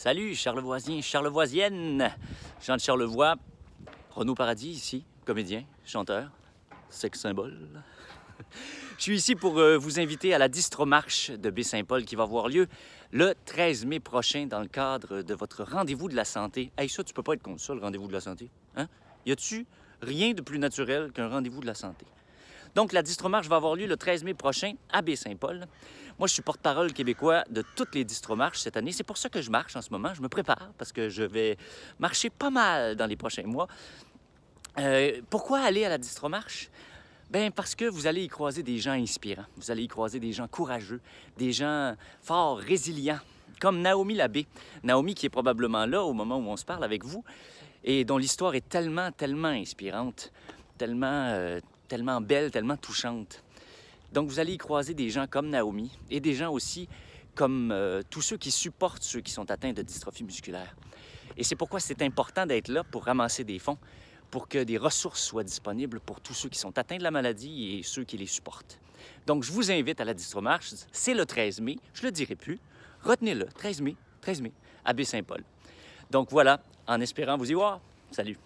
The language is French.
Salut Charlevoisien, Charlevoisienne, Jean de Charlevoix, Renaud Paradis ici, comédien, chanteur, sex symbole. Je suis ici pour euh, vous inviter à la Distromarche de Baie-Saint-Paul qui va avoir lieu le 13 mai prochain dans le cadre de votre rendez-vous de la santé. Hey, ça, tu peux pas être contre ça, le rendez-vous de la santé. Hein? Y a-tu rien de plus naturel qu'un rendez-vous de la santé? Donc, la distromarche va avoir lieu le 13 mai prochain à Baie-Saint-Paul. Moi, je suis porte-parole québécois de toutes les distromarches cette année. C'est pour ça que je marche en ce moment. Je me prépare parce que je vais marcher pas mal dans les prochains mois. Euh, pourquoi aller à la distromarche? Bien, parce que vous allez y croiser des gens inspirants. Vous allez y croiser des gens courageux, des gens forts, résilients, comme Naomi Labbé. Naomi qui est probablement là au moment où on se parle avec vous et dont l'histoire est tellement, tellement inspirante, tellement... Euh, tellement belle, tellement touchante. Donc vous allez y croiser des gens comme Naomi et des gens aussi comme euh, tous ceux qui supportent ceux qui sont atteints de dystrophie musculaire. Et c'est pourquoi c'est important d'être là pour ramasser des fonds, pour que des ressources soient disponibles pour tous ceux qui sont atteints de la maladie et ceux qui les supportent. Donc je vous invite à la distromarche, c'est le 13 mai, je le dirai plus, retenez-le, 13 mai, 13 mai, à saint paul Donc voilà, en espérant vous y voir. Salut!